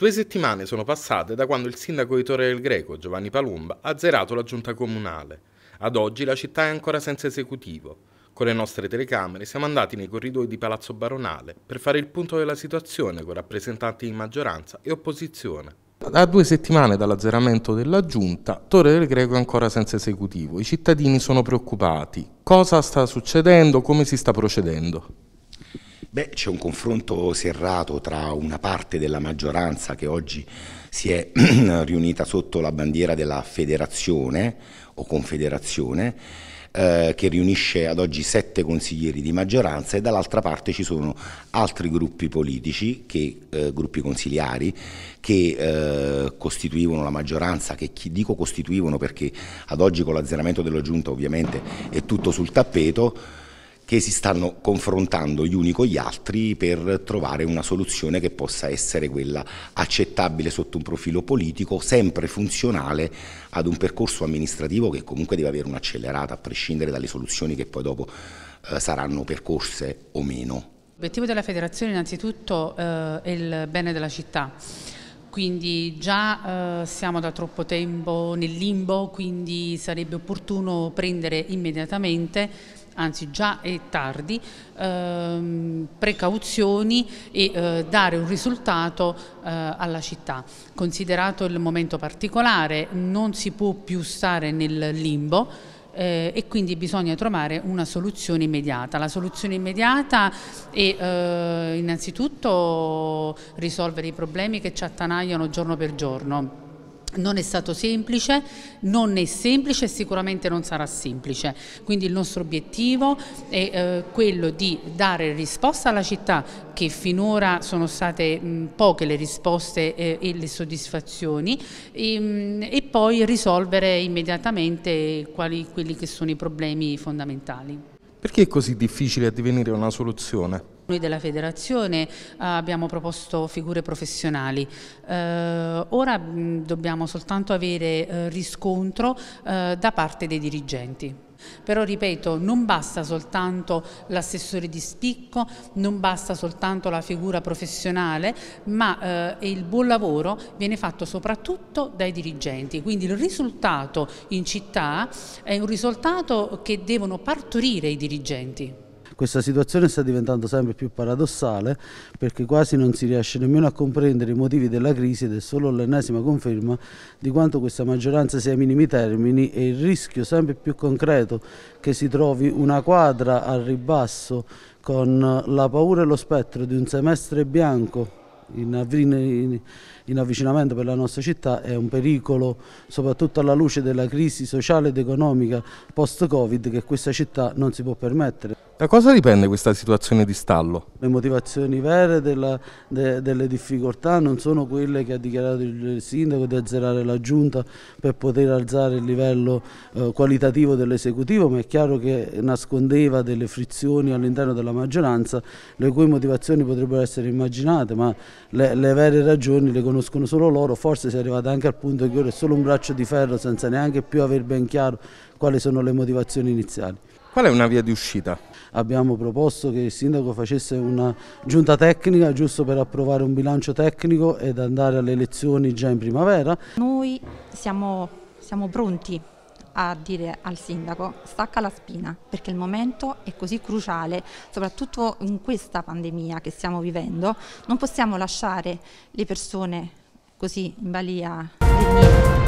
Due settimane sono passate da quando il sindaco di Torre del Greco, Giovanni Palumba, ha azzerato la giunta comunale. Ad oggi la città è ancora senza esecutivo. Con le nostre telecamere siamo andati nei corridoi di Palazzo Baronale per fare il punto della situazione con rappresentanti di maggioranza e opposizione. Da due settimane dall'azzeramento della giunta, Torre del Greco è ancora senza esecutivo. I cittadini sono preoccupati. Cosa sta succedendo? Come si sta procedendo? Beh, c'è un confronto serrato tra una parte della maggioranza che oggi si è riunita sotto la bandiera della federazione o confederazione eh, che riunisce ad oggi sette consiglieri di maggioranza e dall'altra parte ci sono altri gruppi politici, che, eh, gruppi consigliari, che eh, costituivano la maggioranza, che dico costituivano perché ad oggi con l'azzeramento della giunta ovviamente è tutto sul tappeto, che si stanno confrontando gli uni con gli altri per trovare una soluzione che possa essere quella accettabile sotto un profilo politico, sempre funzionale ad un percorso amministrativo che comunque deve avere un'accelerata, a prescindere dalle soluzioni che poi dopo eh, saranno percorse o meno. L'obiettivo della federazione innanzitutto eh, è il bene della città, quindi già eh, siamo da troppo tempo nel limbo, quindi sarebbe opportuno prendere immediatamente anzi già è tardi, ehm, precauzioni e eh, dare un risultato eh, alla città. Considerato il momento particolare non si può più stare nel limbo, eh, e quindi bisogna trovare una soluzione immediata. La soluzione immediata è eh, innanzitutto risolvere i problemi che ci attanagliano giorno per giorno non è stato semplice, non è semplice e sicuramente non sarà semplice. Quindi il nostro obiettivo è eh, quello di dare risposta alla città che finora sono state mh, poche le risposte eh, e le soddisfazioni e, ehm, mh, e poi risolvere immediatamente quali, quelli che sono i problemi fondamentali. Perché è così difficile divenire una soluzione? Noi della federazione eh, abbiamo proposto figure professionali, eh, ora mm, dobbiamo soltanto avere eh, riscontro eh, da parte dei dirigenti. Però ripeto, non basta soltanto l'assessore di spicco, non basta soltanto la figura professionale, ma eh, il buon lavoro viene fatto soprattutto dai dirigenti. Quindi il risultato in città è un risultato che devono partorire i dirigenti. Questa situazione sta diventando sempre più paradossale perché quasi non si riesce nemmeno a comprendere i motivi della crisi ed è solo l'ennesima conferma di quanto questa maggioranza sia ai minimi termini e il rischio sempre più concreto che si trovi una quadra al ribasso con la paura e lo spettro di un semestre bianco in, avvicinamento per la nostra città è un pericolo soprattutto alla luce della crisi sociale ed economica post-Covid che questa città non si può permettere. Da cosa dipende questa situazione di stallo? Le motivazioni vere della, de, delle difficoltà non sono quelle che ha dichiarato il sindaco di azzerare la giunta per poter alzare il livello eh, qualitativo dell'esecutivo, ma è chiaro che nascondeva delle frizioni all'interno della maggioranza, le cui motivazioni potrebbero essere immaginate, ma le, le, vere ragioni le conoscono solo loro, forse si è arrivata anche al punto che ora è solo un braccio di ferro senza neanche più aver ben chiaro quali sono le motivazioni iniziali. Qual è una via di uscita? Abbiamo proposto che il sindaco facesse una giunta tecnica giusto per approvare un bilancio tecnico ed andare alle elezioni già in primavera. Noi siamo, siamo pronti a dire al sindaco stacca la spina perché il momento è così cruciale, soprattutto in questa pandemia che stiamo vivendo, non possiamo lasciare le persone così in balia di